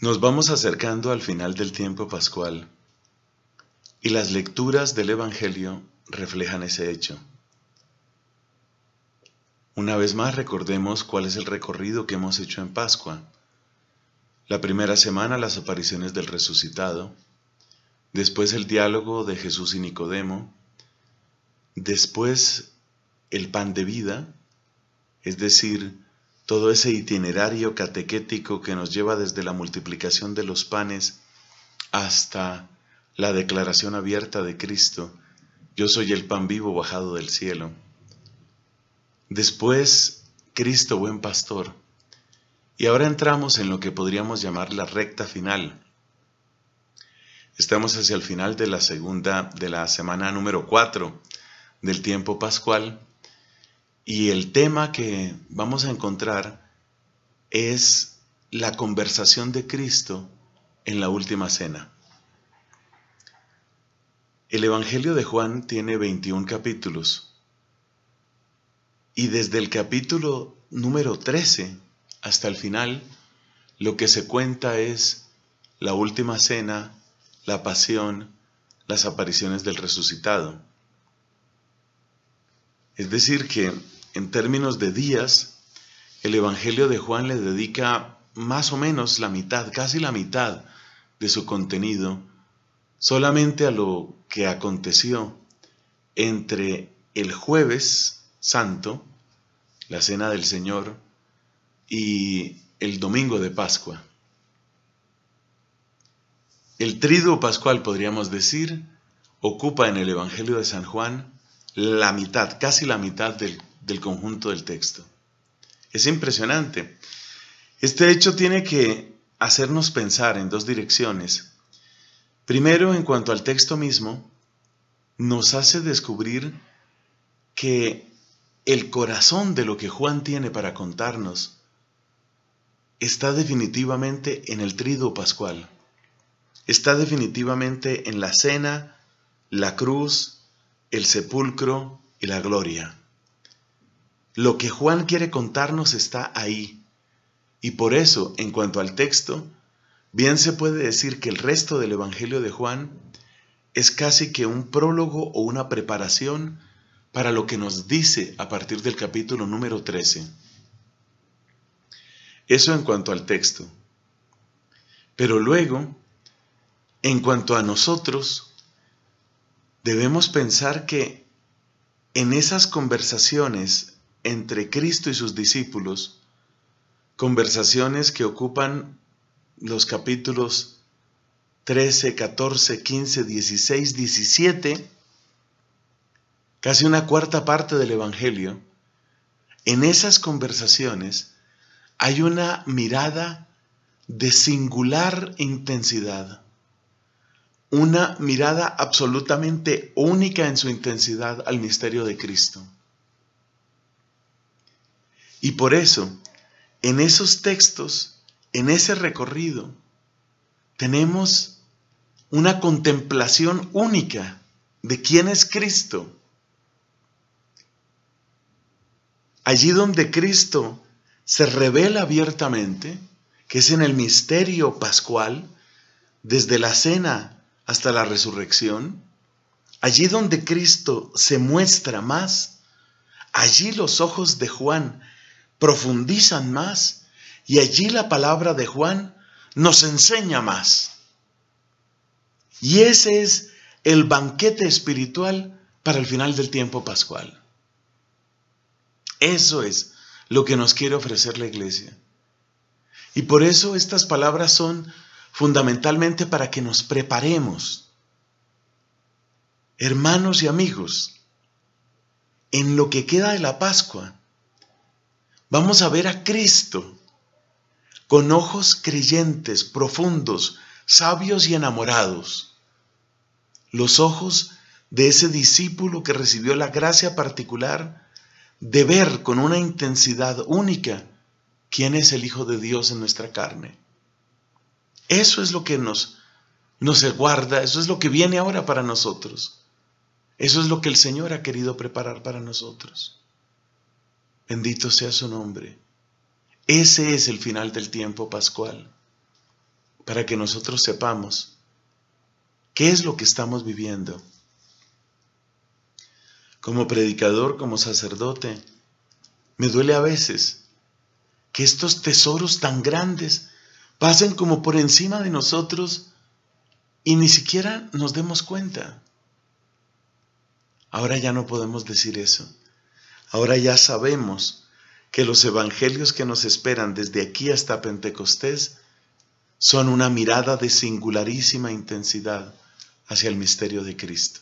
Nos vamos acercando al final del tiempo pascual y las lecturas del Evangelio reflejan ese hecho. Una vez más recordemos cuál es el recorrido que hemos hecho en Pascua. La primera semana las apariciones del resucitado, después el diálogo de Jesús y Nicodemo, después el pan de vida, es decir, todo ese itinerario catequético que nos lleva desde la multiplicación de los panes hasta la declaración abierta de Cristo, yo soy el pan vivo bajado del cielo. Después, Cristo buen pastor. Y ahora entramos en lo que podríamos llamar la recta final. Estamos hacia el final de la segunda, de la semana número 4 del tiempo pascual y el tema que vamos a encontrar es la conversación de Cristo en la última cena. El Evangelio de Juan tiene 21 capítulos y desde el capítulo número 13 hasta el final lo que se cuenta es la última cena, la pasión, las apariciones del resucitado. Es decir, que en términos de días, el Evangelio de Juan le dedica más o menos la mitad, casi la mitad de su contenido solamente a lo que aconteció entre el jueves santo, la cena del Señor, y el domingo de Pascua. El triduo pascual, podríamos decir, ocupa en el Evangelio de San Juan la mitad, casi la mitad del del conjunto del texto. Es impresionante. Este hecho tiene que hacernos pensar en dos direcciones. Primero, en cuanto al texto mismo, nos hace descubrir que el corazón de lo que Juan tiene para contarnos está definitivamente en el trido pascual, está definitivamente en la cena, la cruz, el sepulcro y la gloria. Lo que Juan quiere contarnos está ahí. Y por eso, en cuanto al texto, bien se puede decir que el resto del Evangelio de Juan es casi que un prólogo o una preparación para lo que nos dice a partir del capítulo número 13. Eso en cuanto al texto. Pero luego, en cuanto a nosotros, debemos pensar que en esas conversaciones entre Cristo y sus discípulos, conversaciones que ocupan los capítulos 13, 14, 15, 16, 17, casi una cuarta parte del Evangelio, en esas conversaciones hay una mirada de singular intensidad, una mirada absolutamente única en su intensidad al misterio de Cristo. Y por eso, en esos textos, en ese recorrido, tenemos una contemplación única de quién es Cristo. Allí donde Cristo se revela abiertamente, que es en el misterio pascual, desde la cena hasta la resurrección, allí donde Cristo se muestra más, allí los ojos de Juan profundizan más y allí la palabra de Juan nos enseña más. Y ese es el banquete espiritual para el final del tiempo pascual. Eso es lo que nos quiere ofrecer la iglesia. Y por eso estas palabras son fundamentalmente para que nos preparemos. Hermanos y amigos, en lo que queda de la Pascua, vamos a ver a Cristo con ojos creyentes, profundos, sabios y enamorados. Los ojos de ese discípulo que recibió la gracia particular de ver con una intensidad única quién es el Hijo de Dios en nuestra carne. Eso es lo que nos, nos guarda, eso es lo que viene ahora para nosotros. Eso es lo que el Señor ha querido preparar para nosotros. Bendito sea su nombre. Ese es el final del tiempo pascual, para que nosotros sepamos qué es lo que estamos viviendo. Como predicador, como sacerdote, me duele a veces que estos tesoros tan grandes pasen como por encima de nosotros y ni siquiera nos demos cuenta. Ahora ya no podemos decir eso. Ahora ya sabemos que los evangelios que nos esperan desde aquí hasta Pentecostés son una mirada de singularísima intensidad hacia el misterio de Cristo.